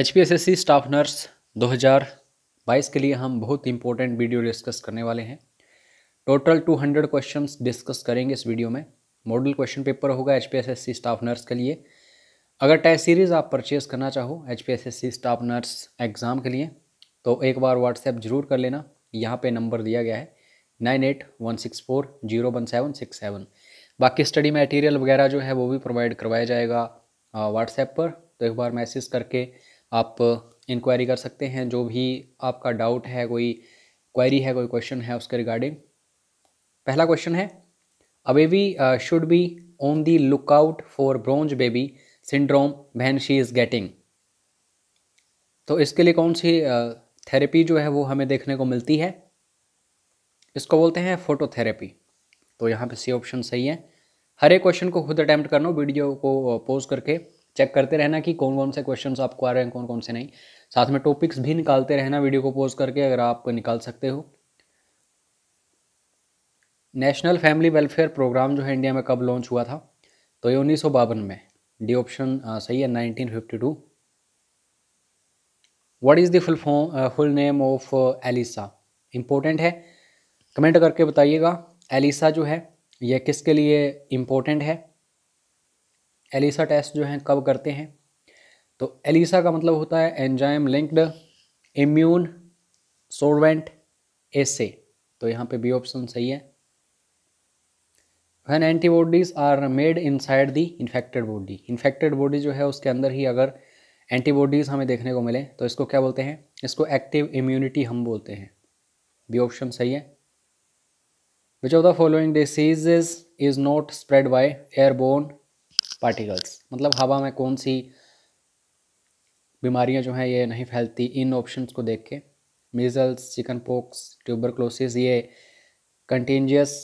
H staff nurse 2022 के लिए हम बहुत इंपॉर्टेंट वीडियो डिस्कस करने वाले हैं टोटल 200 क्वेश्चन डिस्कस करेंगे इस वीडियो में मॉडल क्वेश्चन पेपर होगा एच स्टाफ नर्स के लिए अगर टेस्ट सीरीज़ आप परचेज़ करना चाहो एच स्टाफ नर्स एग्ज़ाम के लिए तो एक बार व्हाट्सएप ज़रूर कर लेना यहाँ पे नंबर दिया गया है nine eight one six four zero one seven six seven बाकी स्टडी मटेरियल वगैरह जो है वो भी प्रोवाइड करवाया जाएगा व्हाट्सएप पर तो एक बार मैसेज करके आप इंक्वायरी कर सकते हैं जो भी आपका डाउट है कोई क्वायरी है कोई क्वेश्चन है उसके रिगार्डिंग पहला क्वेश्चन है a baby should be on the lookout for bronze baby syndrome when she is getting तो इसके लिए कौन सी थेरेपी uh, जो है वो हमें देखने को मिलती है इसको बोलते हैं फोटोथेरेपी तो यहाँ पे सी ऑप्शन सही है हर एक क्वेश्चन को खुद अटैम्प्ट करना वीडियो को पोज uh, करके चेक करते रहना कि कौन कौन से क्वेश्चन आपको आ रहे हैं कौन कौन से नहीं साथ में टॉपिक्स भी निकालते रहना वीडियो को पोज करके अगर आप निकाल सकते हो नेशनल फैमिली वेलफेयर प्रोग्राम जो है इंडिया में कब लॉन्च हुआ था तो ये उन्नीस में डी ऑप्शन सही है nineteen fifty two what is the full name of ELISA important है कमेंट करके बताइएगा एलिसा जो है यह किसके लिए इम्पोर्टेंट है एलिसा टेस्ट जो है कब करते हैं तो एलिसा का मतलब होता है enzyme linked immune solvent assay तो यहाँ पे बी ऑप्शन सही है when antibodies are made side the infected body infected body जो है उसके अंदर ही अगर एंटीबॉडीज़ हमें देखने को मिले तो इसको क्या बोलते हैं इसको एक्टिव इम्यूनिटी हम बोलते हैं बी ऑप्शन सही है which of the following diseases is not spread by airborne particles मतलब हवा में कौन सी बीमारियां जो हैं ये नहीं फैलती इन ऑप्शंस को देख के मीज़ल्स चिकन पोक्स ट्यूबरक्लोसिस ये कंटेंजियस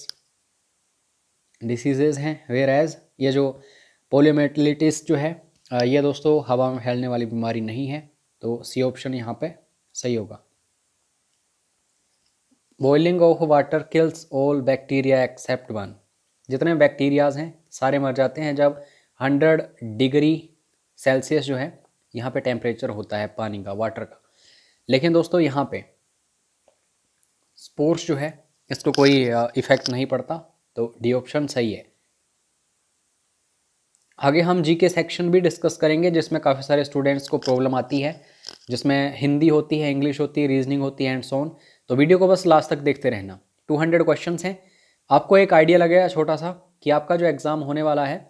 डिसीजेज हैं वेर एज ये जो पोलियोमेटलिटिस जो है ये दोस्तों हवा में फैलने वाली बीमारी नहीं है तो सी ऑप्शन यहाँ पे सही होगा boiling of water kills all bacteria except one जितने बैक्टीरियाज हैं सारे मर जाते हैं जब हंड्रेड डिग्री सेल्सियस जो है यहाँ पे टेम्परेचर होता है पानी का वाटर का लेकिन दोस्तों यहाँ पे स्पोर्ट्स जो है इसको कोई इफेक्ट नहीं पड़ता तो डी ऑप्शन सही है आगे हम जी के सेक्शन भी डिस्कस करेंगे जिसमें काफ़ी सारे स्टूडेंट्स को प्रॉब्लम आती है जिसमें हिंदी होती है इंग्लिश होती है रीजनिंग होती है एंड सोन तो वीडियो को बस लास्ट तक देखते रहना 200 क्वेश्चंस हैं आपको एक आइडिया लगेगा छोटा सा कि आपका जो एग्ज़ाम होने वाला है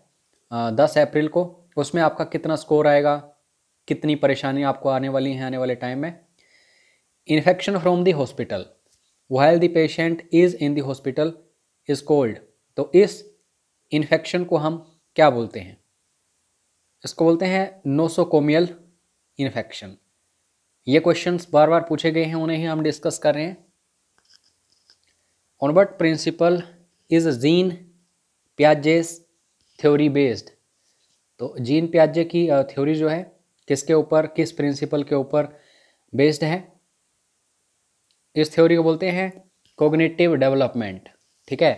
दस अप्रैल को उसमें आपका कितना स्कोर आएगा कितनी परेशानी आपको आने वाली हैं आने वाले टाइम में infection from the hospital while the patient is in the hospital is called तो इस इन्फेक्शन को हम क्या बोलते हैं इसको बोलते हैं नोसोकोमियल इन्फेक्शन ये क्वेश्चंस बार बार पूछे गए हैं उन्हें ही हम डिस्कस कर रहे हैं onboard principle is Jean Piaget's theory based तो जीन प्याजे की थ्योरी जो है किसके ऊपर किस प्रिंसिपल के ऊपर बेस्ड है इस थ्योरी को बोलते हैं कोग्नेटिव डेवलपमेंट ठीक है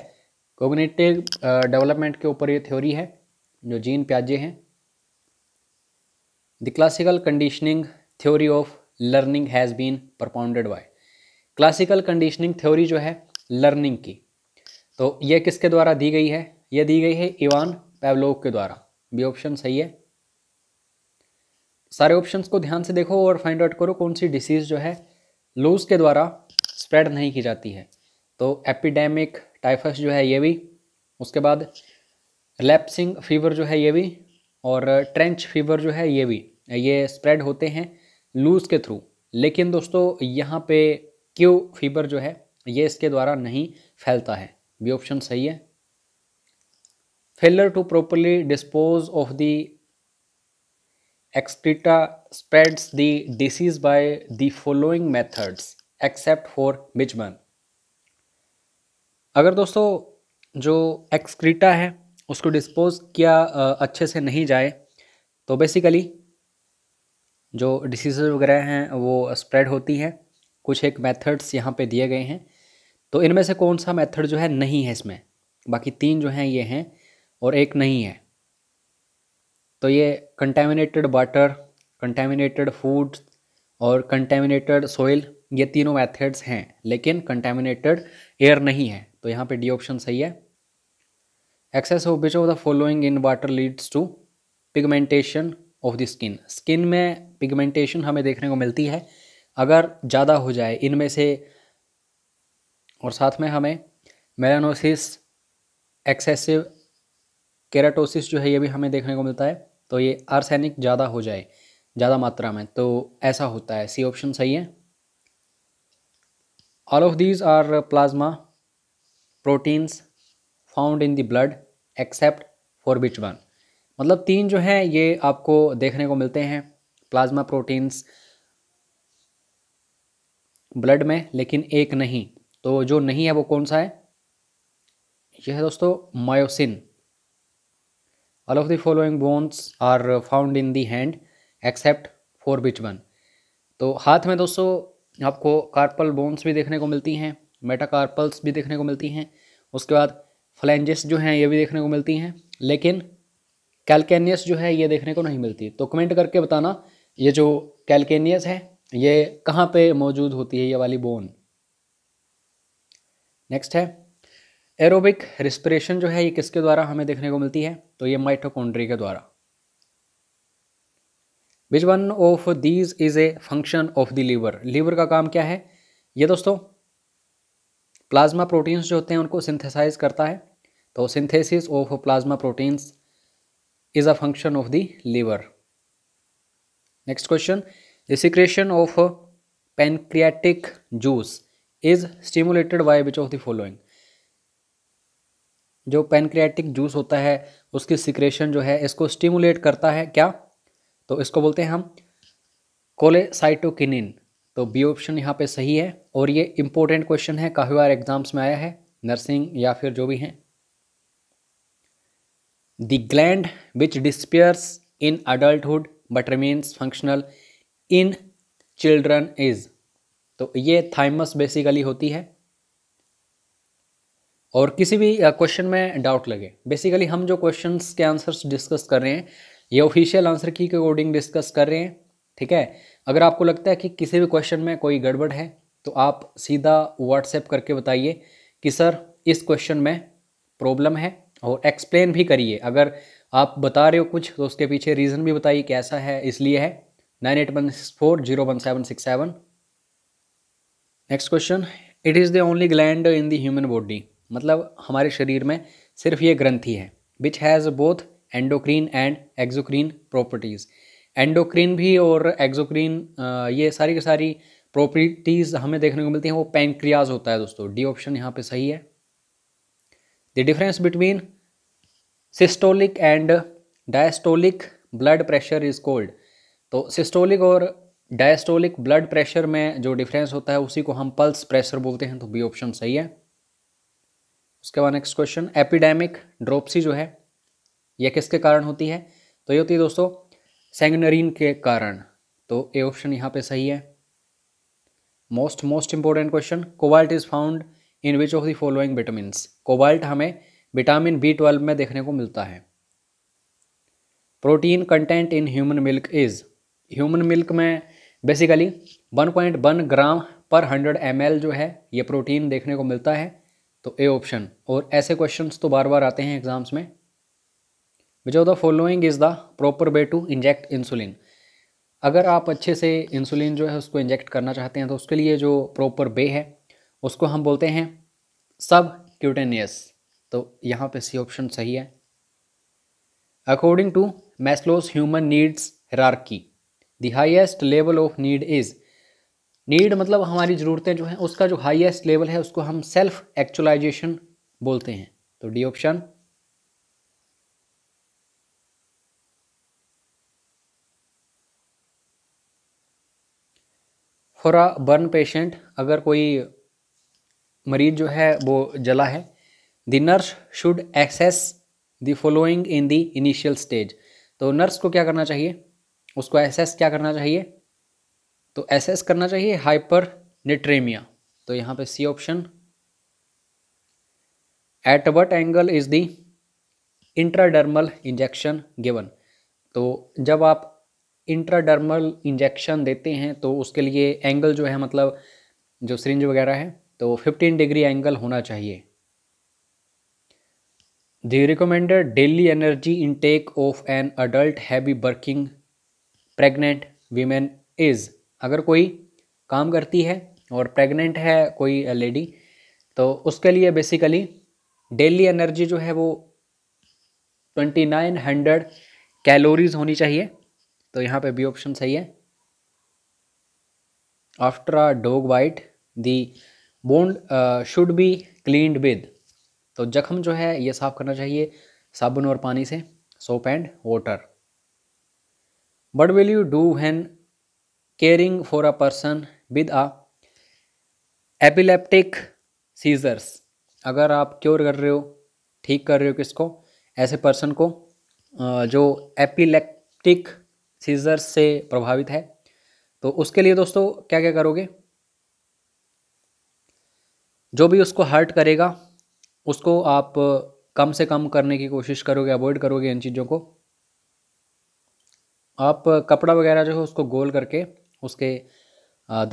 कोग्नेटिव डेवलपमेंट के ऊपर ये थ्योरी है जो जीन प्याजे हैं the classical conditioning theory of learning has been propounded by classical conditioning theory जो है लर्निंग की तो ये किसके द्वारा दी गई है ये दी गई है इवान पैवलोव के द्वारा बी ऑप्शन सही है सारे ऑप्शंस को ध्यान से देखो और फाइंड आउट करो कौन सी डिसीज़ जो है लूज के द्वारा स्प्रेड नहीं की जाती है तो एपिडेमिक टाइफस जो है ये भी उसके बाद लैप्सिंग फीवर जो है ये भी और ट्रेंच फीवर जो है ये भी ये स्प्रेड होते हैं लूज के थ्रू लेकिन दोस्तों यहाँ पे क्यू फीवर जो है ये इसके द्वारा नहीं फैलता है बी ऑप्शन सही है failure to properly dispose of the excreta spreads the disease by the following methods except for which अगर दोस्तों जो एक्सक्रीटा है उसको डिस्पोज किया अच्छे से नहीं जाए तो बेसिकली जो डिसीज़ वगैरह हैं वो स्प्रेड होती हैं कुछ एक मेथड्स यहाँ पे दिए गए हैं तो इनमें से कौन सा मेथड जो है नहीं है इसमें बाकी तीन जो हैं ये हैं और एक नहीं है तो ये कंटेमिनेटेड वाटर कंटेमिनेटेड फूड और कंटेमिनेटेड सोइल ये तीनों मेथड्स हैं लेकिन कंटेमिनेटेड एयर नहीं है तो यहाँ पे डी ऑप्शन सही है excess of which of the following in water leads to pigmentation of the skin skin में पिगमेंटेशन हमें देखने को मिलती है अगर ज़्यादा हो जाए इनमें से और साथ में हमें मेलानोसिस एक्सेसिव केराटोसिस जो है ये भी हमें देखने को मिलता है तो ये आर्सेनिक ज़्यादा हो जाए ज़्यादा मात्रा में तो ऐसा होता है सी ऑप्शन सही है all of these are plasma proteins found in the blood except for which one मतलब तीन जो हैं ये आपको देखने को मिलते हैं प्लाज्मा प्रोटीन्स ब्लड में लेकिन एक नहीं तो जो नहीं है वो कौन सा है यह है दोस्तों myosin all of the following bones are found in the hand except for which one तो हाथ में दोस्तों आपको कार्पल बोन्स भी देखने को मिलती हैं मेटाकार्पल्स भी देखने को मिलती हैं उसके बाद फ्लेंजेस जो हैं ये भी देखने को मिलती हैं लेकिन कैलकेनियस जो है ये देखने को नहीं मिलती तो कमेंट करके बताना ये जो कैलकेनियस है ये कहाँ पे मौजूद होती है ये वाली बोन नेक्स्ट है एरोबिक रिस्पिरेशन जो है ये किसके द्वारा हमें देखने को मिलती है तो ये माइटोकॉन्ड्री के द्वारा which one of these is a function of the liver liver का काम क्या है ये दोस्तों प्लाज्मा प्रोटीन्स जो होते हैं उनको सिंथेसाइज करता है तो synthesis of plasma proteins is a function of the liver next question the secretion of pancreatic juice is stimulated by which of the following जो पेनक्रियाटिक जूस होता है उसकी सिक्रेशन जो है इसको स्टिमुलेट करता है क्या तो इसको बोलते हैं हम कोलेसाइटोकिनिन तो बी ऑप्शन यहाँ पे सही है और ये इम्पोर्टेंट क्वेश्चन है काफ़ी बार एग्जाम्स में आया है नर्सिंग या फिर जो भी हैं the gland which disappears in adulthood but remains functional in children is तो ये थाइमस बेसिकली होती है और किसी भी क्वेश्चन में डाउट लगे बेसिकली हम जो क्वेश्चन के आंसर्स डिस्कस कर रहे हैं ये ऑफिशियल आंसर की के अकॉर्डिंग डिस्कस कर रहे हैं ठीक है अगर आपको लगता है कि किसी भी क्वेश्चन में कोई गड़बड़ है तो आप सीधा व्हाट्सएप करके बताइए कि सर इस क्वेश्चन में प्रॉब्लम है और एक्सप्लेन भी करिए अगर आप बता रहे हो कुछ तो उसके पीछे रीज़न भी बताइए कैसा है इसलिए है nine eight one six four zero one seven six seven next question it is the only gland in the human body मतलब हमारे शरीर में सिर्फ ये ग्रंथि है which has both endocrine and exocrine properties endocrine भी और एक्जोक्रीन ये सारी की सारी प्रॉपर्टीज़ हमें देखने को मिलती हैं वो पैंक्रियाज होता है दोस्तों डी ऑप्शन यहाँ पे सही है the difference between systolic and diastolic blood pressure is called तो सिस्टोलिक और डायस्टोलिक ब्लड प्रेशर में जो डिफरेंस होता है उसी को हम पल्स प्रेशर बोलते हैं तो बी ऑप्शन सही है उसके बाद नेक्स्ट क्वेश्चन एपिडेमिक ड्रोपसी जो है यह किसके कारण होती है तो ये होती है दोस्तों सेंगनरीन के कारण तो ए ऑप्शन यहाँ पे सही है most most important question cobalt is found in which of the following vitamin cobalt हमें विटामिन बी ट्वेल्व में देखने को मिलता है protein content in human milk is human milk में बेसिकली 1.1 ग्राम पर 100 एम जो है ये प्रोटीन देखने को मिलता है तो ए ऑप्शन और ऐसे क्वेश्चन तो बार बार आते हैं एग्जाम्स में which of the following is the proper way to inject insulin अगर आप अच्छे से इंसुलिन जो है उसको इंजेक्ट करना चाहते हैं तो उसके लिए जो प्रॉपर वे है उसको हम बोलते हैं सब क्यूटेनियस तो यहाँ पे सी ऑप्शन सही है according to Maslow's human needs hierarchy the highest level of need is need मतलब हमारी ज़रूरतें जो हैं उसका जो हाईएस्ट लेवल है उसको हम सेल्फ एक्चुअलाइजेशन बोलते हैं तो D option for a burn patient अगर कोई मरीज जो है वो जला है the nurse should assess the following in the initial stage तो नर्स को क्या करना चाहिए उसको एक्सेस क्या करना चाहिए तो एस करना चाहिए हाइपर निट्रेमिया तो यहाँ पे C option at what angle is the intradermal injection given तो जब आप इंट्राडर्मल इंजेक्शन देते हैं तो उसके लिए एंगल जो है मतलब जो सरिंज वगैरह है तो 15 डिग्री एंगल होना चाहिए the recommended daily energy intake of an adult heavy working pregnant women is अगर कोई काम करती है और प्रेग्नेंट है कोई लेडी तो उसके लिए बेसिकली डेली एनर्जी जो है वो ट्वेंटी नाइन हंड्रेड कैलोरीज होनी चाहिए तो यहाँ पे बी ऑप्शन सही है after a dog bite the wound should be cleaned with तो जख्म जो है ये साफ़ करना चाहिए साबुन और पानी से soap and water but will you do when caring for a person with a epileptic seizures अगर आप क्योर कर रहे हो ठीक कर रहे हो किसको ऐसे पर्सन को जो एपिलेप्टिक सीजर्स से प्रभावित है तो उसके लिए दोस्तों क्या क्या करोगे जो भी उसको हर्ट करेगा उसको आप कम से कम करने की कोशिश करोगे अवॉइड करोगे इन चीज़ों को आप कपड़ा वगैरह जो है उसको गोल करके उसके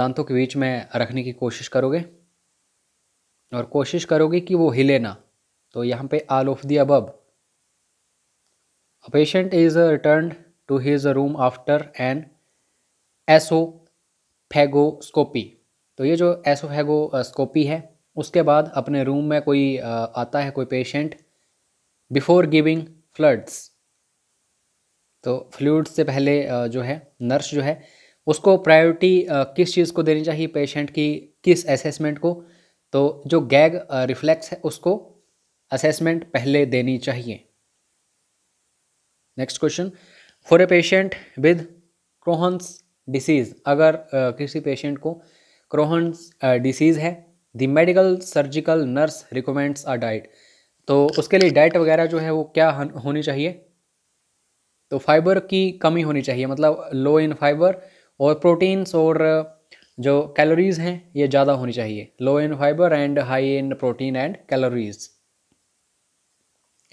दांतों के बीच में रखने की कोशिश करोगे और कोशिश करोगे कि वो हिले ना तो यहाँ पे all of the above A patient is uh, returned to his room after an oesophagoscopy तो ये जो एसोफेगोस्कोपी है उसके बाद अपने रूम में कोई आता है कोई पेशेंट बिफोर गिविंग फ्लड्स तो फ्लूड से पहले जो है नर्स जो है उसको प्रायोरिटी किस चीज़ को देनी चाहिए पेशेंट की किस असेसमेंट को तो जो गैग रिफ्लेक्स है उसको असेसमेंट पहले देनी चाहिए next question for a patient with Crohn's disease अगर किसी पेशेंट को क्रोहन्स डिसीज़ है the medical surgical nurse recommends a diet तो उसके लिए डाइट वगैरह जो है वो क्या होनी चाहिए तो फाइबर की कमी होनी चाहिए मतलब लो इन फाइबर और प्रोटीन्स और जो कैलोरीज़ हैं ये ज़्यादा होनी चाहिए low in fibre and high in protein and calories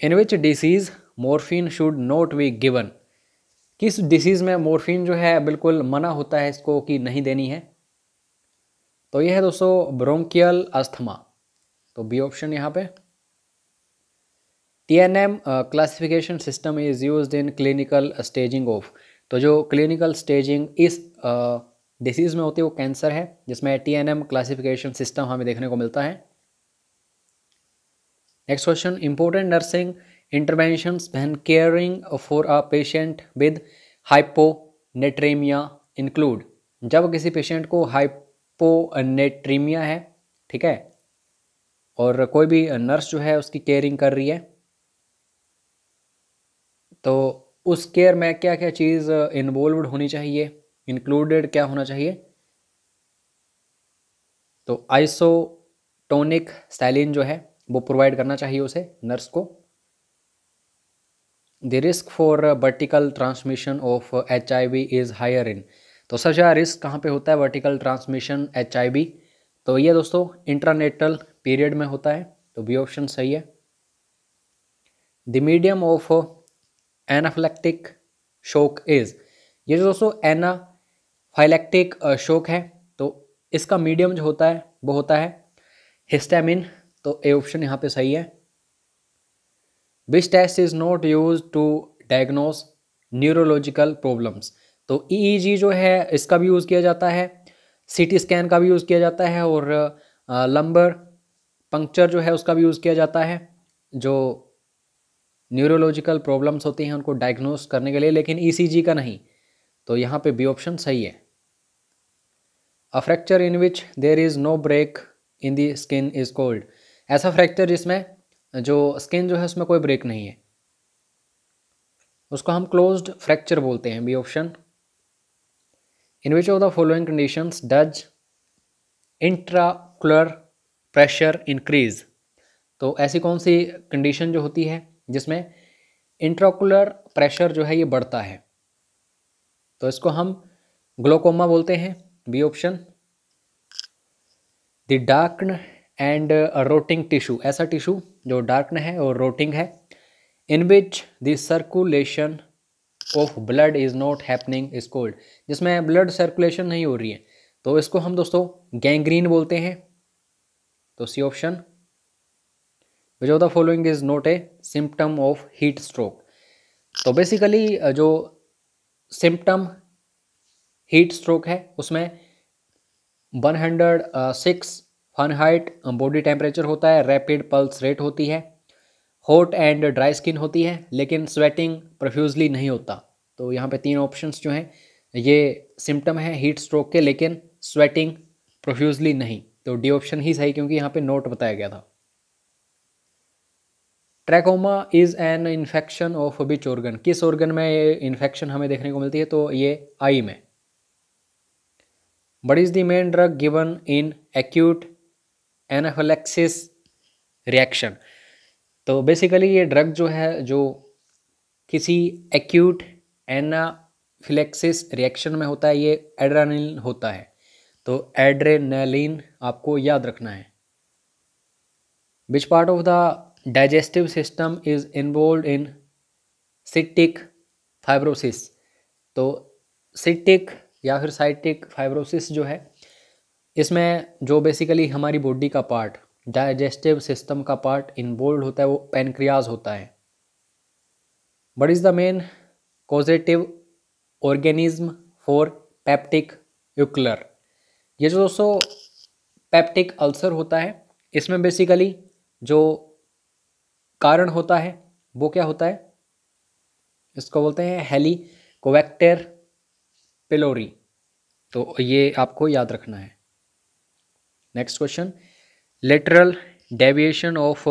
in which disease morphine should not be given किस डिसीज़ में मोरफिन जो है बिल्कुल मना होता है इसको कि नहीं देनी है तो ये है दोस्तों ब्रोंकियल अस्थमा तो बी ऑप्शन यहाँ पे T N M classification system is use in clinical staging of तो जो क्लिनिकल स्टेजिंग इस डिसीज़ में होती है वो कैंसर है जिसमें T N M classification system हमें देखने को मिलता है next question important nursing intervention when caring for a patient with hyponatraemia include जब किसी पेशेंट को हाइपोनेट्रीमिया है ठीक है और कोई भी नर्स जो है उसकी केयरिंग कर रही है तो उस केयर में क्या क्या चीज़ इन्वॉल्व uh, होनी चाहिए इंक्लूडेड क्या होना चाहिए तो आइसोटोनिक सैलिन जो है वो प्रोवाइड करना चाहिए उसे नर्स को the risk for vertical transmission of H I V is higher in तो सबसे ज़्यादा रिस्क कहाँ पे होता है vertical transmission H I V तो ये दोस्तों इंटरनेटल पीरियड में होता है तो बी ऑप्शन सही है the medium of anaphylactic shock is ये जो दोस्तों एनाफाइलेक्टिक शोक है तो इसका मीडियम जो होता है वो होता है हिस्टामिन तो ए ऑप्शन यहाँ पे सही है which test is not use to diagnose neurological problems तो ईईजी e e जो है इसका भी यूज़ किया जाता है सीटी स्कैन का भी यूज़ किया जाता है और लंबर पंक्चर जो है उसका भी यूज़ किया जाता है जो न्यूरोलॉजिकल प्रॉब्लम्स होती हैं उनको डायग्नोस करने के लिए लेकिन ईसीजी e का नहीं तो यहाँ पे बी ऑप्शन सही है a fracture in which there is no break in the skin is called ऐसा फ्रैक्चर जिसमें जो स्किन जो है उसमें कोई ब्रेक नहीं है उसको हम क्लोज्ड फ्रैक्चर बोलते हैं B option in which of the following conditions does intraocular pressure increase तो ऐसी कौन सी कंडीशन जो होती है जिसमें इंट्राकुलर प्रेशर जो है ये बढ़ता है तो इसको हम ग्लोकोमा बोलते हैं B option the darken and rotting tissue ऐसा टिश्यू जो डार्कन है और रोटिंग है in which the circulation of blood is not happening is called जिसमें ब्लड सर्कुलेशन नहीं हो रही है तो इसको हम दोस्तों गैंग्रीन बोलते हैं तो C option which of the following is not a symptom of heat stroke तो बेसिकली जो सिम्टम हीट स्ट्रोक है उसमें 106 हाइट बॉडी टेम्परेचर होता है रैपिड पल्स रेट होती है हॉट एंड ड्राई स्किन होती है लेकिन स्वेटिंग प्रफ्यूजली नहीं होता तो यहाँ पे तीन ऑप्शंस जो हैं ये सिम्टम है हीट स्ट्रोक के लेकिन स्वेटिंग प्रोफ्यूजली नहीं तो डी ऑप्शन ही सही क्योंकि यहाँ पे नोट बताया गया था trachoma is an infection of which organ किस ऑर्गन में ये इन्फेक्शन हमें देखने को मिलती है तो ये आई में what is the main drug given in acute anaphylaxis reaction तो बेसिकली ये ड्रग जो है जो किसी एक्यूट एनाफिलेक्सिस रिएक्शन में होता है ये एड्रेनालिन होता है तो एड्रेनालिन आपको याद रखना है which part of the digestive system is involve in cystic fibrosis तो सिटिक या फिर साइटिक फाइब्रोसिस जो है इसमें जो बेसिकली हमारी बॉडी का पार्ट डाइजेस्टिव सिस्टम का पार्ट इन्वॉल्व होता है वो पेनक्रियाज होता है what is the main causative organism for peptic यूक्लर ये जो दोस्तों पैप्टिक अल्सर होता है इसमें बेसिकली जो कारण होता है वो क्या होता है इसको बोलते हैं हेली कोवेक्टर पिलोरी तो ये आपको याद रखना है next question lateral deviation of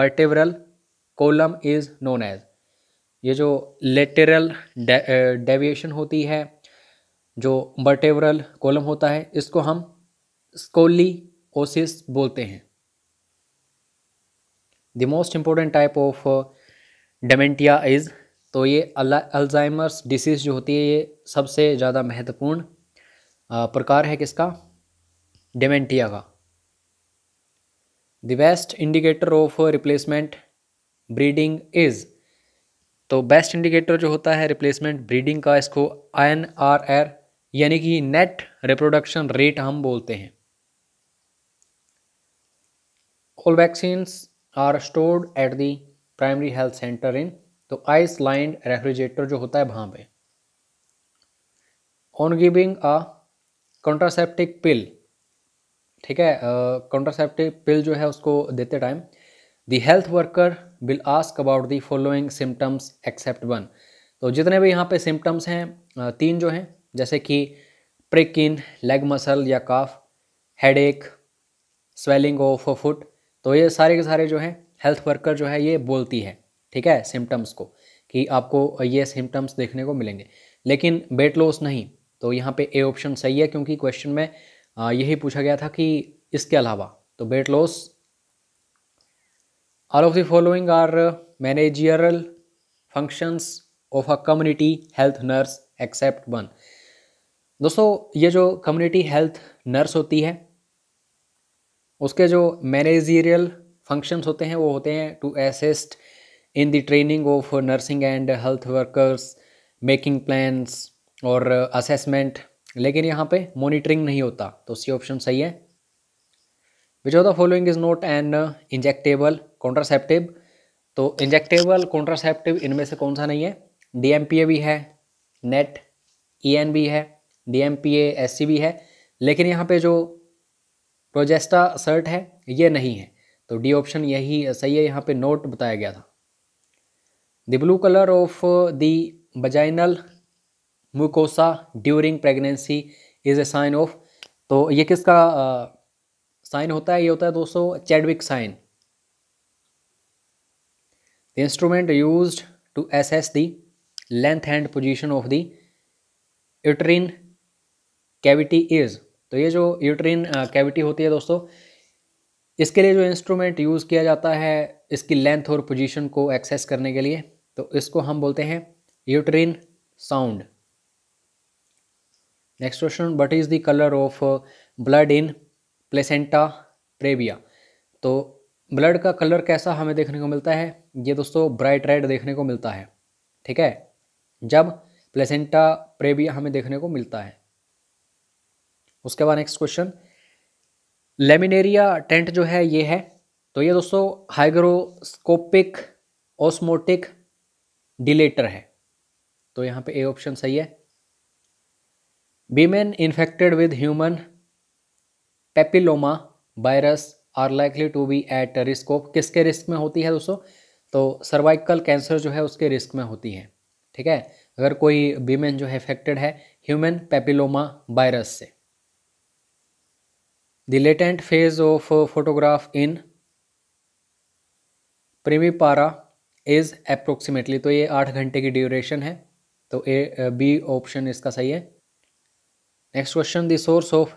vertebral column is known as ये जो लेटरल डेविएशन होती है जो बर्टेवरल कोलम होता है इसको हम स्कोली ओसिस बोलते हैं the most important type of dementia is तो ये अल्जाइमर्स डिसीज़ जो होती है ये सबसे ज़्यादा महत्वपूर्ण uh, प्रकार है किसका डेमेंटिया का the best indicator of replacement breeding is तो बेस्ट इंडिकेटर जो होता है रिप्लेसमेंट ब्रीडिंग का इसको एन आर एर यानी कि नेट रिप्रोडक्शन रेट हम बोलते हैं all vaccines are stored at the primary health centre in तो आइस लाइंड रेफ्रिजरेटर जो होता है वहाँ पे on giving a contraceptive pill ठीक है कॉन्ट्रासेप्टिक uh, पिल जो है उसको देते time the health worker will ask about the following symptoms except one तो जितने भी यहाँ पे सिम्टम्स हैं तीन जो हैं जैसे कि प्रिक इन लेग मसल या calf headache swelling of foot तो ये सारे के सारे जो हैं हेल्थ वर्कर जो है ये बोलती है ठीक है सिम्टम्स को कि आपको ये सिम्टम्स देखने को मिलेंगे लेकिन वेट लॉस नहीं तो यहाँ पे ए ऑप्शन सही है क्योंकि क्वेश्चन में यही पूछा गया था कि इसके अलावा तो weight loss all of the following are managerial functions of a community health nurse except one दोस्तों ये जो कम्युनिटी हेल्थ नर्स होती है उसके जो मैनेजीरियल फंक्शंस होते हैं वो होते हैं to assist in the training of nursing and health workers making plans और असेसमेंट लेकिन यहाँ पे मॉनिटरिंग नहीं होता तो सी ऑप्शन सही है which of the following is not an injectable contraceptive तो इंजेक्टेबल कॉन्ट्रासेप्टिव इनमें से कौन सा नहीं है डी भी है नेट ई एन भी है डी एम भी है लेकिन यहाँ पे जो प्रोजेस्टा सर्ट है ये नहीं है तो डी ऑप्शन यही सही है यहाँ पे नोट बताया गया था the blue colour of the vaginal mucosa during pregnancy is a sign of तो ये किसका साइन होता है ये होता है दोस्तों Chadwick sign the instrument use to assess the length and position of the uterine cavity is तो ये जो यूट्रीन कैविटी uh, होती है दोस्तों इसके लिए जो इंस्ट्रूमेंट यूज़ किया जाता है इसकी लेंथ और पोजीशन को एक्सेस करने के लिए तो इसको हम बोलते हैं uterine sound next question what is the colour of blood in placenta previa तो ब्लड का कलर कैसा हमें देखने को मिलता है ये दोस्तों ब्राइट रेड देखने को मिलता है ठीक है जब प्लेसेंटा प्रेविया हमें देखने को मिलता है उसके बाद नेक्स्ट क्वेश्चन लेमिनेरिया टेंट जो है ये है तो ये दोस्तों हाइग्रोस्कोपिक ऑस्मोटिक डिलेटर है तो यहाँ पे ए ऑप्शन सही है women infected with human papilloma virus are likely to be at risk of किसके रिस्क में होती है दोस्तों तो सर्वाइकल कैंसर जो है उसके रिस्क में होती है ठीक है अगर कोई वीमेन जो है इफेक्टेड है ह्यूमन पेपिलोमा वायरस से the latent phase of uh, photograph in primipara is approximately तो ये आठ घंटे की ड्यूरेशन है तो ए बी ऑप्शन इसका सही है next question the source of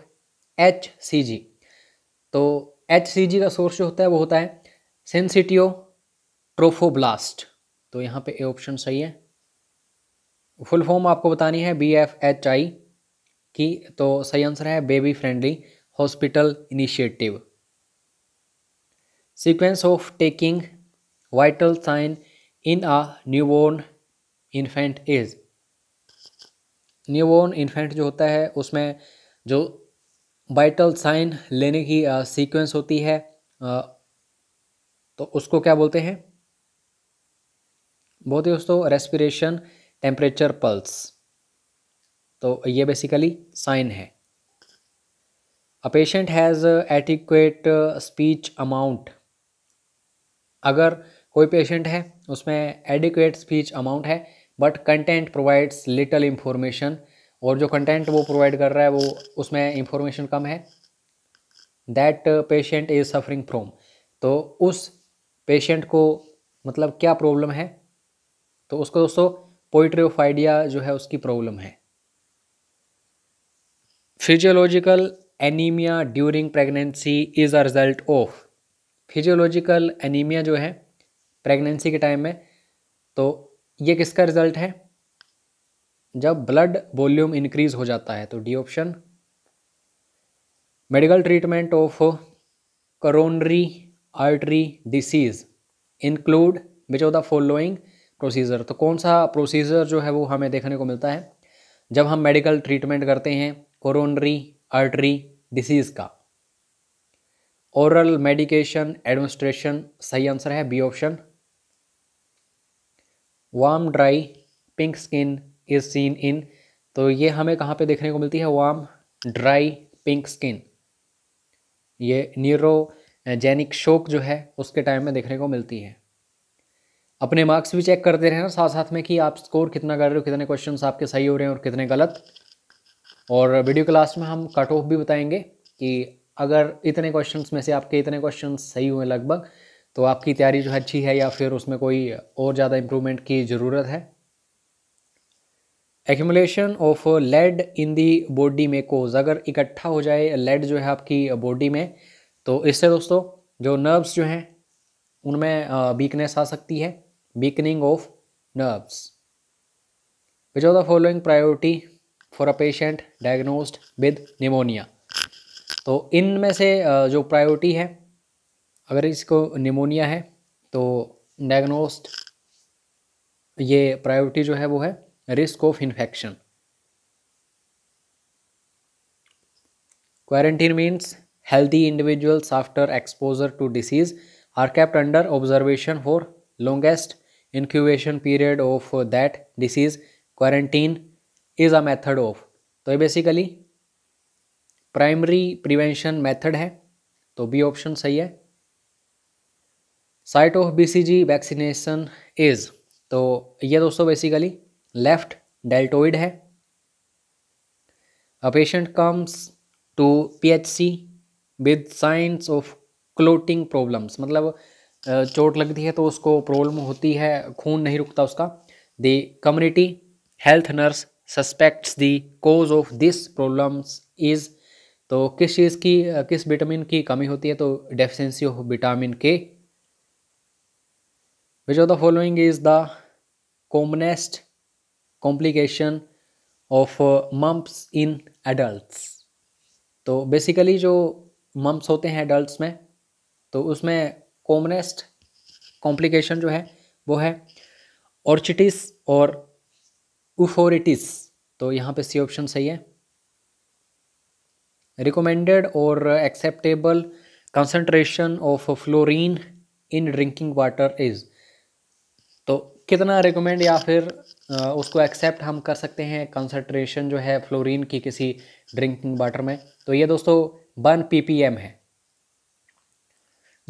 H C G तो एच सी जी का सोर्स जो होता है वो होता है सेंसिटियो ट्रोफोब्लास्ट तो यहाँ पे ए ऑप्शन सही है फुल फॉर्म आपको बतानी है बी एफ एच आई की तो सही आंसर है baby friendly hospital initiative sequence of taking vital sign in a newborn infant is newborn infant जो होता है उसमें जो वाइटल साइन लेने की सीक्वेंस होती है uh, तो उसको क्या बोलते हैं बहुत ही दोस्तों रेस्पिरेशन टेम्परेचर पल्स तो ये बेसिकली साइन है a patient has adequate speech amount अगर कोई पेशेंट है उसमें एडिक्वेट स्पीच अमाउंट है but content provides little information और जो कंटेंट वो प्रोवाइड कर रहा है वो उसमें इंफॉर्मेशन कम है that patient is suffering from तो उस पेशेंट को मतलब क्या प्रॉब्लम है तो उसको दोस्तों पोइट्री ऑफ आइडिया जो है उसकी प्रॉब्लम है physiological anaemia during pregnancy is a result of physiological anaemia जो है प्रेगनेंसी के टाइम में तो ये किसका रिजल्ट है जब ब्लड वॉल्यूम इंक्रीज हो जाता है तो D option medical treatment of coronary artery disease include which of the following procedure तो कौन सा प्रोसीजर जो है वो हमें देखने को मिलता है जब हम मेडिकल ट्रीटमेंट करते हैं कोरोनरी आर्टरी डिसीज़ का ओरल मेडिकेशन एडमिनिस्ट्रेशन सही आंसर है B option warm dry pink skin is seen in तो ये हमें कहाँ पे देखने को मिलती है वार्म ड्राई पिंक स्किन ये न्यूरोजेनिक शोक जो है उसके टाइम में देखने को मिलती है अपने मार्क्स भी चेक करते रहना साथ साथ में कि आप स्कोर कितना कर रहे हो कितने क्वेश्चंस आपके सही हो रहे हैं और कितने गलत और वीडियो क्लास में हम कट ऑफ भी बताएंगे कि अगर इतने क्वेश्चंस में से आपके इतने क्वेश्चंस सही हुए लगभग तो आपकी तैयारी जो है अच्छी है या फिर उसमें कोई और ज़्यादा इम्प्रूवमेंट की ज़रूरत है accumulation of lead in the body में कोज अगर इकट्ठा हो जाए लेड जो है आपकी बॉडी में तो इससे दोस्तों जो नर्व्स जो हैं उनमें वीकनेस आ सकती है weakening of nerves which of the following priority for to a patient diagnosed with pneumonia तो इनमें से जो प्रायोरिटी है अगर इसको निमोनिया है तो डायग्नोस्ड ये प्रायोरिटी जो है वो है risk of infection quarantine means healthy individuals after exposure to disease are kept under observation for longest incubation period of that disease quarantine is a method of तो ये बेसिकली प्राइमरी प्रिवेंशन मेथड है तो B option सही है site of BCG vaccination is तो ये दोस्तों basically left deltoid है मतलब, a patient comes to PHC with signs of clotting problems मतलब चोट लगती है तो उसको प्रॉब्लम होती है खून नहीं रुकता उसका the community health nurse suspects the cause of this problems is तो किस चीज़ की किस विटामिन की कमी होती है तो deficiency of vitamin K which of the following is the commonest complication of mumps in adults तो बेसिकली जो मम्प्स होते हैं एडल्ट में तो उसमें कॉमनेस्ट कॉम्प्लिकेशन जो है वो है ऑर्चिटिस और उफोरिटिस तो यहाँ पे सी ऑप्शन सही है रिकमेंडेड और acceptable concentration of fluorine in drinking water is तो कितना रिकमेंड या फिर उसको एक्सेप्ट हम कर सकते हैं कंसनट्रेशन जो है फ्लोरीन की किसी ड्रिंकिंग वाटर में तो ये दोस्तों वन एम है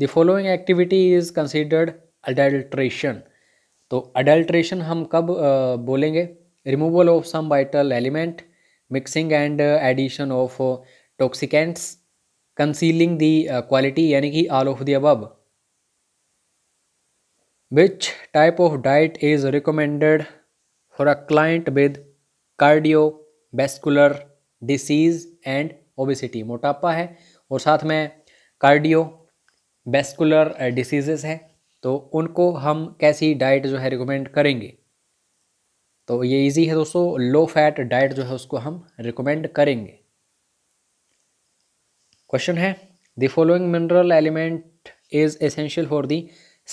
the following activity is considered adulteration तो अडल्ट्रेशन हम कब बोलेंगे removal of some vital element mixing and addition of toxicants concealing the quality यानी कि all of the above which type of diet is recommended for a client with cardiovascular disease and obesity मोटापा है और साथ में cardio vascular disease है तो उनको हम कैसी डाइट जो है रिकमेंड करेंगे तो ये इजी है दोस्तों लो फैट डाइट जो है उसको हम रिकमेंड करेंगे क्वेश्चन है the following mineral element is essential for the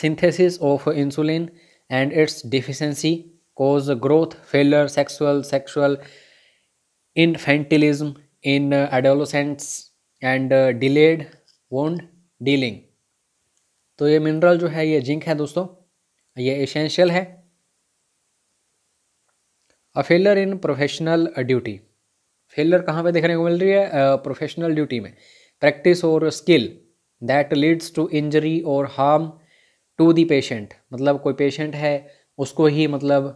synthesis of insulin and its deficiency cause growth failure sexual sexual infantilism in adolescents and delayed wound healing तो ये mineral जो है ये जिंक है दोस्तों ये एसेंशियल है a failure in professional duty failure कहाँ पे देखने को मिल रही है प्रोफेशनल uh, ड्यूटी में प्रैक्टिस और skill that leads to injury और हार्म टू दी पेशेंट मतलब कोई पेशेंट है उसको ही मतलब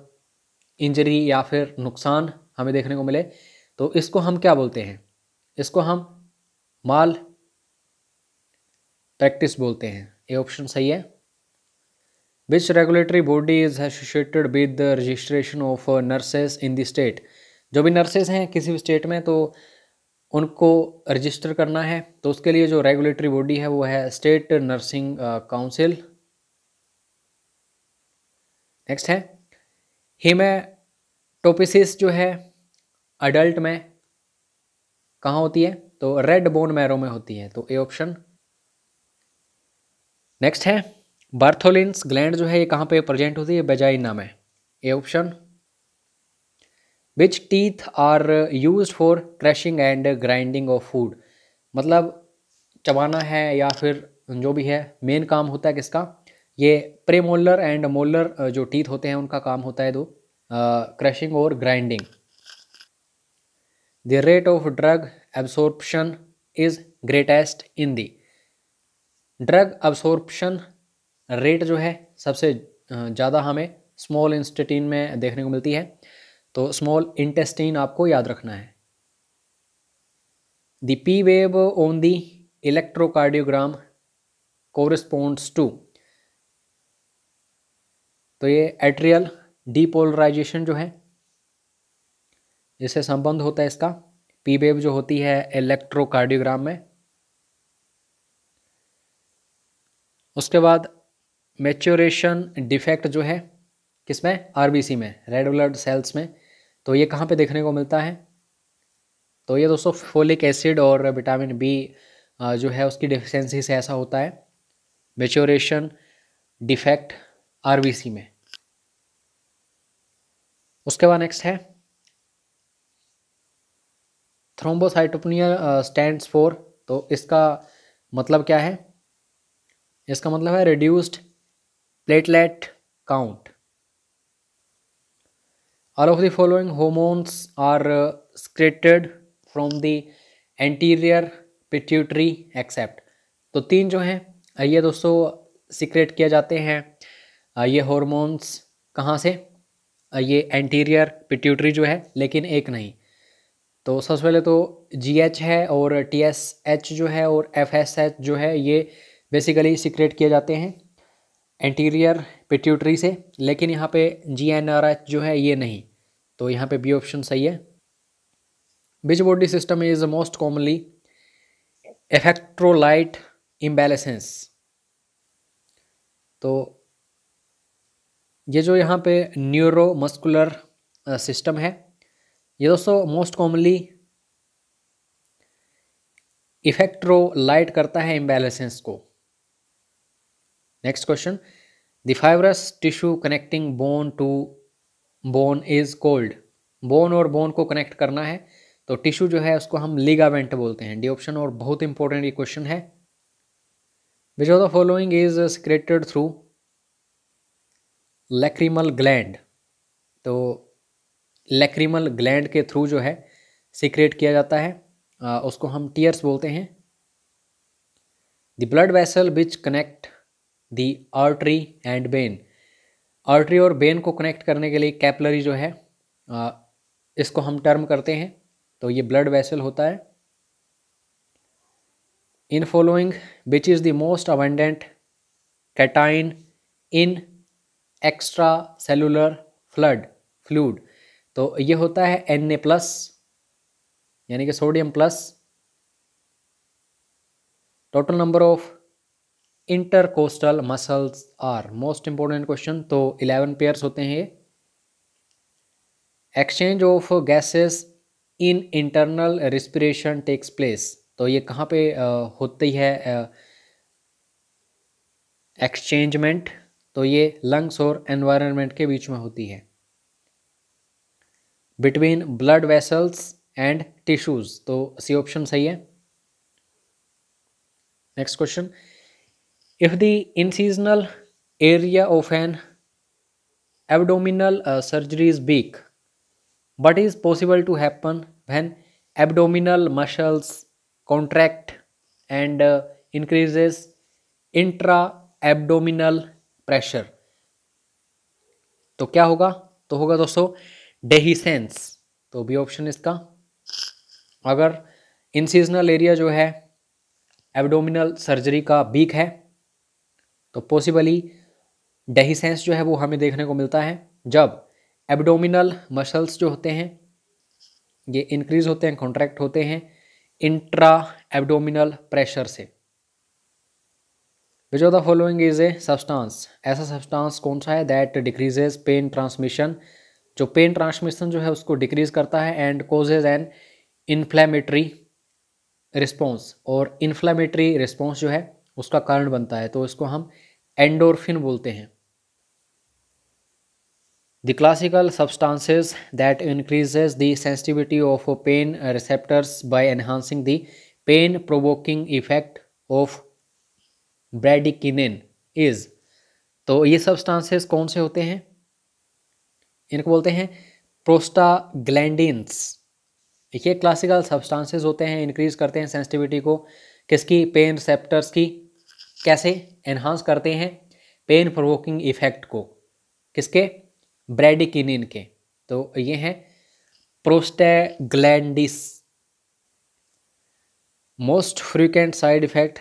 इंजरी या फिर नुकसान हमें देखने को मिले तो इसको हम क्या बोलते हैं इसको हम माल प्रैक्टिस बोलते हैं ये ऑप्शन सही है which regulatory body is associated with the registration of uh, nurses in the state? जो भी nurses हैं किसी भी स्टेट में तो उनको रजिस्टर करना है तो उसके लिए जो रेगुलेटरी बॉडी है वो है स्टेट नर्सिंग काउंसिल नेक्स्ट है हीमेटोपिसिस जो है अडल्ट में कहाँ होती है तो रेड बोन मैरो में होती है तो ए ऑप्शन नेक्स्ट है बार्थोलिन्स ग्लैंड जो है ये कहाँ पे प्रेजेंट होती है बेजाइना में A option which teeth are use for crushing and grinding of food मतलब चबाना है या फिर जो भी है मेन काम होता है किसका ये प्रेमोलर एंड मोलर जो टीथ होते हैं उनका काम होता है दो क्रशिंग और grinding the rate of drug absorption is greatest in the drug absorption rate जो है सबसे ज़्यादा हमें स्मॉल इंस्टेटीन में देखने को मिलती है तो स्मॉल इंटेस्टीन आपको याद रखना है the P wave on the electrocardiogram corresponds to तो ये एट्रियल डीपोलराइजेशन जो है जिससे संबंध होता है इसका पी वेव जो होती है इलेक्ट्रोकार्डियोग्राम में उसके बाद मेच्योरेशन डिफेक्ट जो है किसमें आरबीसी में रेड ब्लड सेल्स में तो ये कहाँ पे देखने को मिलता है तो ये दोस्तों फोलिक एसिड और विटामिन बी जो है उसकी डिफिशेंसी से ऐसा होता है मेच्योरेशन डिफेक्ट आरबीसी में उसके बाद नेक्स्ट है थ्रोम्बोसाइटोपनिया स्टैंड फॉर तो इसका मतलब क्या है इसका मतलब है reduced platelet count all of the following hormones are uh, secreted from the anterior pituitary except तो तीन जो हैं ये दोस्तों सिक्रेट किए जाते हैं ये हॉर्मोन्स कहाँ से ये एंटीरियर पिट्यूटरी जो है लेकिन एक नहीं तो सबसे पहले तो जी एच है और टी एस एच जो है और एफ एस एच जो है ये बेसिकली सीक्रेट किए जाते हैं एंटीरियर पिट्यूटरी से लेकिन यहाँ पे जी एन आर एच जो है ये नहीं तो यहाँ पे बी ऑप्शन सही है which body system is most commonly electrolyte imbalances तो ये जो यहाँ पे न्यूरो मस्कुलर सिस्टम है ये दोस्तों मोस्ट कॉमनली इफेक्ट्रोलाइट करता है इम्बेलेसेंस को next question the fibrous tissue connecting bone to bone is called bone और बोन को कनेक्ट करना है तो टिश्यू जो है उसको हम ligament बोलते हैं डी ऑप्शन और बहुत इंपॉर्टेंट ये क्वेश्चन है which of the following is secreted through lacrimal gland तो लेक्रीमल ग्लैंड के थ्रू जो है सिक्रेट किया जाता है उसको हम टीयर्स बोलते हैं the blood vessel which connect the artery and vein artery और बेन को कनेक्ट करने के लिए कैपलरी जो है आ, इसको हम टर्म करते हैं तो ये ब्लड वेसल होता है in following which is the most abundant cation in extracellular flood fluid तो ये होता है एन ए प्लस यानी कि sodium plus total number of intercostal muscles are most important question तो इलेवन पेयर्स होते हैं exchange of gases in internal respiration takes place तो ये कहाँ पे होती है एक्सचेंजमेंट तो ये लंग्स और एनवायरनमेंट के बीच में होती है between blood vessels and tissues तो सी ऑप्शन सही है next question if the incisional area of an abdominal uh, surgery is big what is possible to happen when abdominal muscles contract and uh, increases intra abdominal pressure तो क्या होगा तो होगा दोस्तों dehiscence तो B option इसका अगर incisional area जो है एब्डोमिनल सर्जरी का बीक है तो पॉसिबली डेहिसेंस जो है वो हमें देखने को मिलता है जब एबडोमिनल मसल्स जो होते हैं ये इंक्रीज होते हैं कॉन्ट्रैक्ट होते हैं इंट्रा एबडोमिनल प्रेशर से which of the following is a substance ऐसा सब्सटांस कौन सा है दैट डिक्रीजेज पेन ट्रांसमिशन जो पेन ट्रांसमिशन जो है उसको डिक्रीज करता है and causes an inflammatory response और इन्फ्लेमेटरी रिस्पॉन्स जो है उसका कारण बनता है तो इसको हम एंडोरफिन बोलते हैं the classical substances that increases the sensitivity of pain receptors by enhancing the pain provoking effect of bradykinin is तो ये सब्सटांसेस कौन से होते हैं इनको बोलते हैं प्रोस्टाग्लैंडस ये क्लासिकल सब्सटांसेस होते हैं इंक्रीज करते हैं सेंसिटिविटी को किसकी पेन रिसेप्टर्स की कैसे एनहांस करते हैं पेन प्रोवोकिंग इफेक्ट को किसके ब्रेडिकिनिन के तो ये हैं prostaglandins most frequent side effect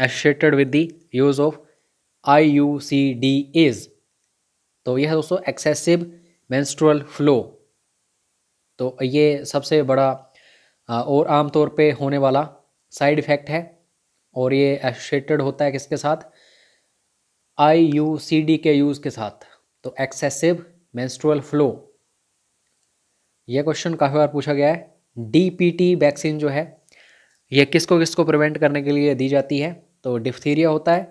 associated with the use of I U C D is तो यह है दोस्तों एक्सेसिव मेंस्ट्रुअल फ्लो तो ये सबसे बड़ा और आमतौर पे होने वाला साइड इफ़ेक्ट है और ये एसोशिएटेड होता है किसके साथ आई यू सी डी के यूज़ के साथ तो एक्सेसिव मेंस्ट्रुअल फ्लो ये क्वेश्चन काफ़ी बार पूछा गया है डी पी टी वैक्सीन जो है ये किसको किसको प्रिवेंट करने के लिए दी जाती है तो डिफ्थीरिया होता है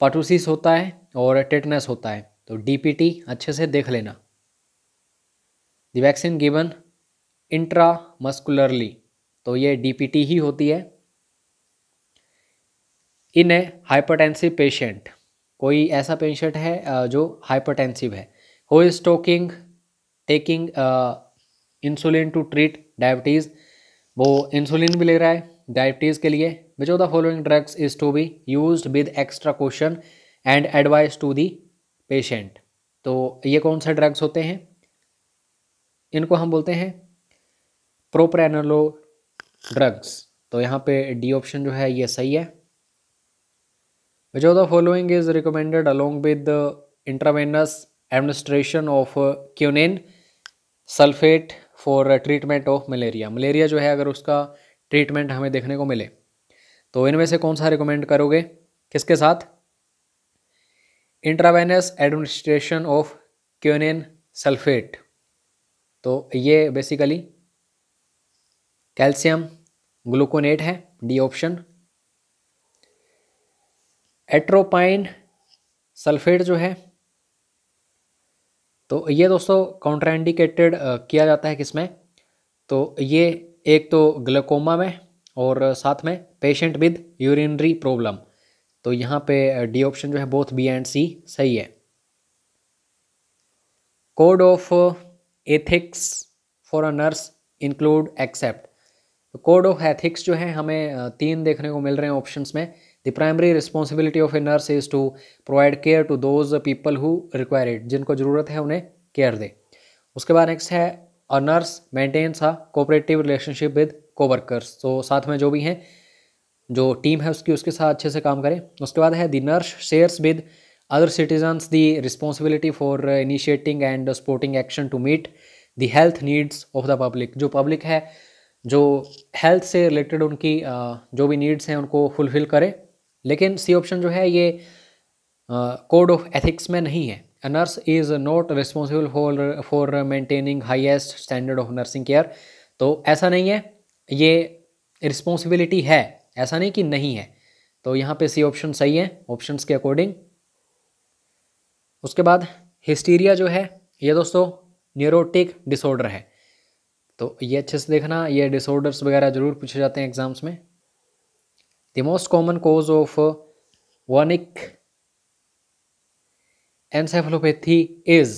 पाटूसिस होता है और टेटनस होता है तो डीपीटी अच्छे से देख लेना द वैक्सीन गिवन इंट्रामस्कुलरली तो ये डीपीटी ही होती है इन ए हाइपरटेंसिव पेशेंट कोई ऐसा पेशेंट है जो हाइपरटेंसिव है who is talking taking insulin to treat diabetes वो इंसुलिन भी ले रहा है डायबिटीज़ के लिए which of the following drugs is to be use with extra question and advice to the patient तो ये कौन से ड्रग्स होते हैं इनको हम बोलते हैं प्रोप्रेनोलो ड्रग्स तो यहाँ पे डी ऑप्शन जो है ये सही है Which of the following is recommended along with the intravenous administration of uh, sulphate for treatment of malaria malaria जो है अगर उसका ट्रीटमेंट हमें देखने को मिले तो इनमें से कौन सा रिकमेंड करोगे किसके साथ intravenous administration of quinine sulphate तो ये बेसिकली कैल्शियम ग्लूकोनेट है डी ऑप्शन एट्रोपाइन सल्फेट जो है तो ये दोस्तों काउंट्राइंडिकेटेड किया जाता है किसमें तो ये एक तो ग्लोकोमा में और साथ में पेशेंट विद यूरिनरी प्रॉब्लम तो यहाँ पे डी ऑप्शन जो है बोथ बी एंड सी सही है code of ethics for a nurse include except code of ethics जो है हमें तीन देखने को मिल रहे हैं ऑप्शंस में the primary responsibility of a nurse is to provide care to those people who require it जिनको ज़रूरत है उन्हें केयर दे उसके बाद नेक्स्ट है a nurse maintains a cooperative relationship with coworkers तो साथ में जो भी हैं जो टीम है उसकी उसके साथ अच्छे से काम करें उसके बाद है the nurse shares with other citizens the responsibility for initiating and supporting action to meet the health needs of the public जो पब्लिक है जो हेल्थ से रिलेटेड उनकी जो भी नीड्स हैं उनको फुलफिल करें लेकिन सी ऑप्शन जो है ये कोड ऑफ एथिक्स में नहीं है a nurse is not responsible for for maintaining highest standard of nursing care तो ऐसा नहीं है ये रिस्पॉन्सिबिलिटी है ऐसा नहीं कि नहीं है तो यहाँ पे सी ऑप्शन सही है ऑप्शंस के अकॉर्डिंग उसके बाद हिस्टीरिया जो है ये दोस्तों न्यूरोटिक डिसऑर्डर है तो ये अच्छे से देखना ये डिसऑर्डर्स वगैरह ज़रूर पूछे जाते हैं एग्ज़ाम्स में The most common cause of Wernicke's encephalopathy is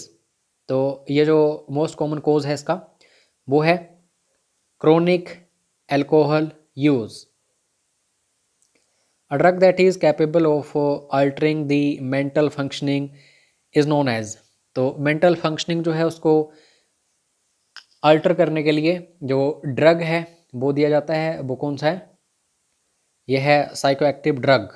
तो ये जो मोस्ट कॉमन कोज है इसका वो है chronic alcohol use a drug that is capable of altering the mental functioning is known as तो मेंटल फंक्शनिंग जो है उसको अल्टर करने के लिए जो ड्रग है वो दिया जाता है वो कौन सा है यह है psychoactive drug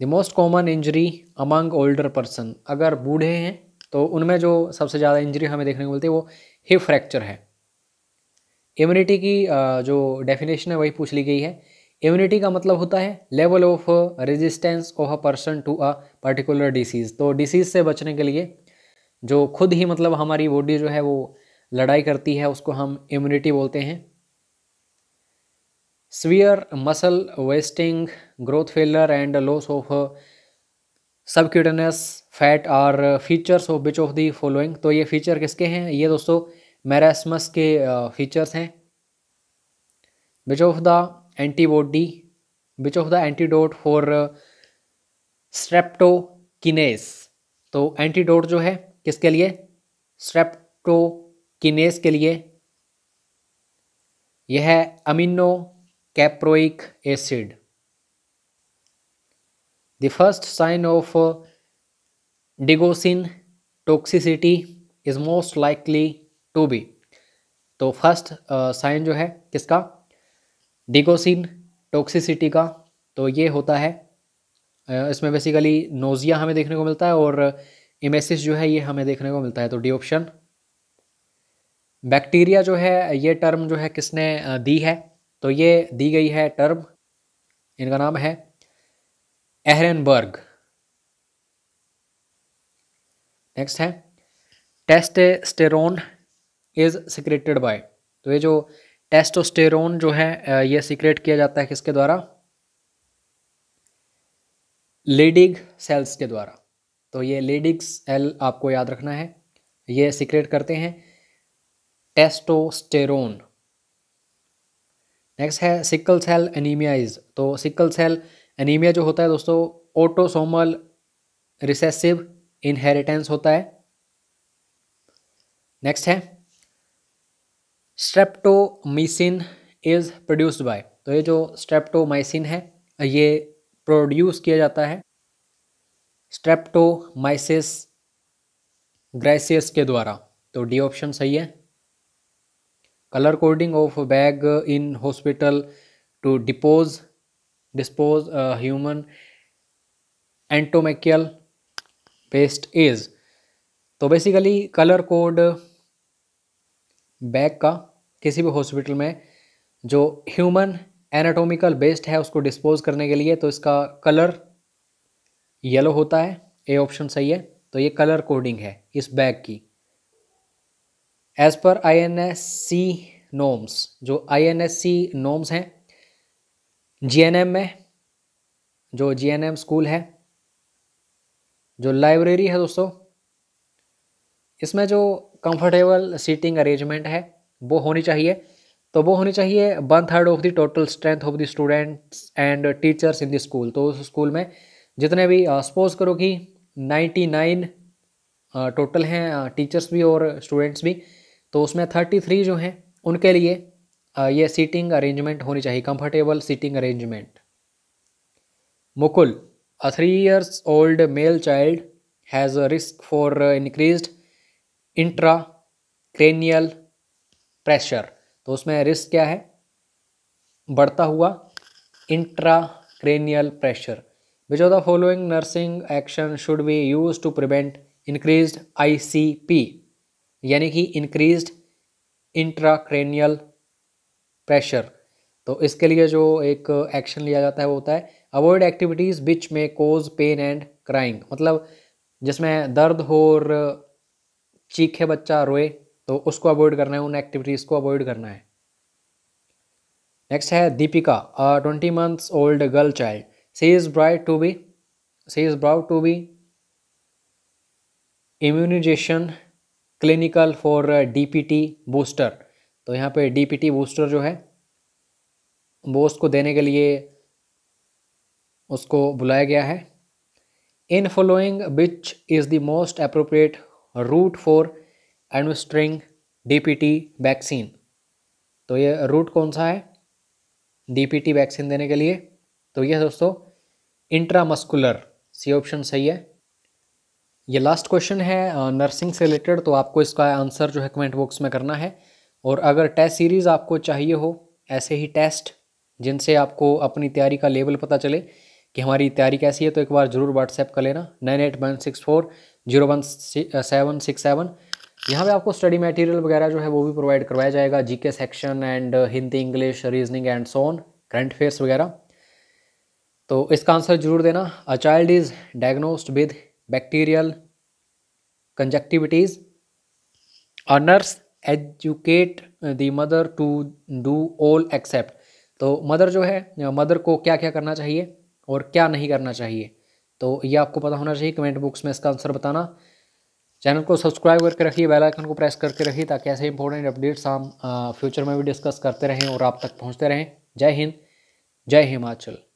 the most common injury among older person अगर बूढ़े हैं तो उनमें जो सबसे ज़्यादा इंजरी हमें देखने को मिलती है वो हिप फ्रैक्चर है इम्यूनिटी की जो डेफिनेशन है वही पूछ ली गई है इम्यूनिटी का मतलब होता है level of resistance of a person to a particular disease तो डिसीज़ से बचने के लिए जो खुद ही मतलब हमारी बॉडी जो है वो लड़ाई करती है उसको हम इम्यूनिटी बोलते हैं severe muscle wasting growth failure and loss of uh, fat are features of which of the following तो ये फीचर किसके हैं ये दोस्तों मैरासमस के फीचर्स uh, हैं which of the antibody which of the antidote for streptokinase तो antidote जो है किसके लिए स्ट्रेप्टोकिनेस के लिए यह amino caproic acid. The first sign of uh, digoxin toxicity is most likely to be. तो फर्स्ट साइन uh, जो है किसका डिगोसिन टॉक्सिसिटी का तो ये होता है uh, इसमें बेसिकली नोजिया हमें देखने को मिलता है और इमेसिस uh, जो है ये हमें देखने को मिलता है तो डी ऑप्शन बैक्टीरिया जो है ये टर्म जो है किसने दी है तो ये दी गई है टर्म इनका नाम है एहरनबर्ग नेक्स्ट है टेस्टेस्टेरोन इज सिक्रेटेड बाय तो ये जो टेस्टोस्टेरोन जो है ये सिक्रेट किया जाता है किसके द्वारा लेडिग सेल्स के द्वारा तो ये लेडिग सेल आपको याद रखना है ये सिक्रेट करते हैं टेस्टोस्टेरोन नेक्स्ट है सिकल सेल इज तो सिकल सेल एनीमिया जो होता है दोस्तों ऑटोसोमल रिसेसिव इनहेरिटेंस होता है नेक्स्ट है स्ट्रेप्टोमीसिन इज प्रोड्यूस्ड बाय तो ये जो स्ट्रेप्टोमाइसिन है ये प्रोड्यूस किया जाता है स्ट्रेप्टोमाइसिस ग्राइसियस के द्वारा तो डी ऑप्शन सही है color coding of bag in hospital to depose dispose human human antomachial paste is तो बेसिकली कलर कोड बैग का किसी भी हॉस्पिटल में जो ह्यूमन एनाटोमिकल बेस्ड है उसको डिस्पोज करने के लिए तो इसका कलर येलो होता है ए ऑप्शन सही है तो ये कलर कोडिंग है इस बैग की एज पर I N S C norms जो I N S C norms हैं जी एन एम में जो जी एन एम स्कूल है जो लाइब्रेरी है दोस्तों इसमें जो कंफर्टेबल सीटिंग अरेंजमेंट है वो होनी चाहिए तो वो होनी चाहिए one third of the total strength of the students and teachers in the school तो उस स्कूल में जितने भी सपोज uh, करो कि नाइन्टी नाइन टोटल हैं टीचर्स uh, भी और स्टूडेंट्स भी तो उसमें थर्टी थ्री जो हैं उनके लिए ये सीटिंग अरेंजमेंट होनी चाहिए comfortable seating arrangement Mukul a three years old male child has a risk for increase intracranial pressure तो उसमें रिस्क क्या है बढ़ता हुआ intracranial pressure which of the following nursing action should be use to prevent increase I C P यानी कि increased intracranial pressure तो इसके लिए जो एक एक्शन लिया जाता है वो होता है अवॉइड एक्टिविटीज़ बिच में कोज पेन एंड क्राइंग मतलब जिसमें दर्द हो और चीखे बच्चा रोए तो उसको अवॉइड करना है उन एक्टिविटीज़ को अवॉइड करना है नेक्स्ट है Deepika twenty months old girl child she is bride to be she is brought to be immunisation clinical for DPT booster तो यहाँ पे डीपीटी बूस्टर जो है वो उसको देने के लिए उसको बुलाया गया है in following which is the most appropriate route for administering DPT vaccine तो ये रूट कौन सा है डीपीटी वैक्सीन देने के लिए तो ये दोस्तों इंट्रामस्कुलर सी ऑप्शन सही है ये लास्ट क्वेश्चन है नर्सिंग से रिलेटेड तो आपको इसका आंसर जो है कमेंट बॉक्स में करना है और अगर टेस्ट सीरीज़ आपको चाहिए हो ऐसे ही टेस्ट जिनसे आपको अपनी तैयारी का लेवल पता चले कि हमारी तैयारी कैसी है तो एक बार ज़रूर व्हाट्सएप कर लेना nine eight one six four zero one seven six seven यहाँ पर आपको स्टडी मटेरियल वगैरह जो है वो भी प्रोवाइड करवाया जाएगा GK section and Hindi English reasoning and some current affairs वगैरह तो इसका आंसर जरूर देना a child is diagnosed with bacterial conjunctivities honors educate the mother to do all except तो मदर जो है मदर को क्या क्या करना चाहिए और क्या नहीं करना चाहिए तो ये आपको पता होना चाहिए कमेंट बॉक्स में इसका आंसर बताना चैनल को सब्सक्राइब करके रखिए बेल आइकन को प्रेस करके रखिए ताकि ऐसे इंपॉर्टेंट अपडेट्स हम फ्यूचर में भी डिस्कस करते रहें और आप तक पहुंचते रहें जय हिंद जय हिमाचल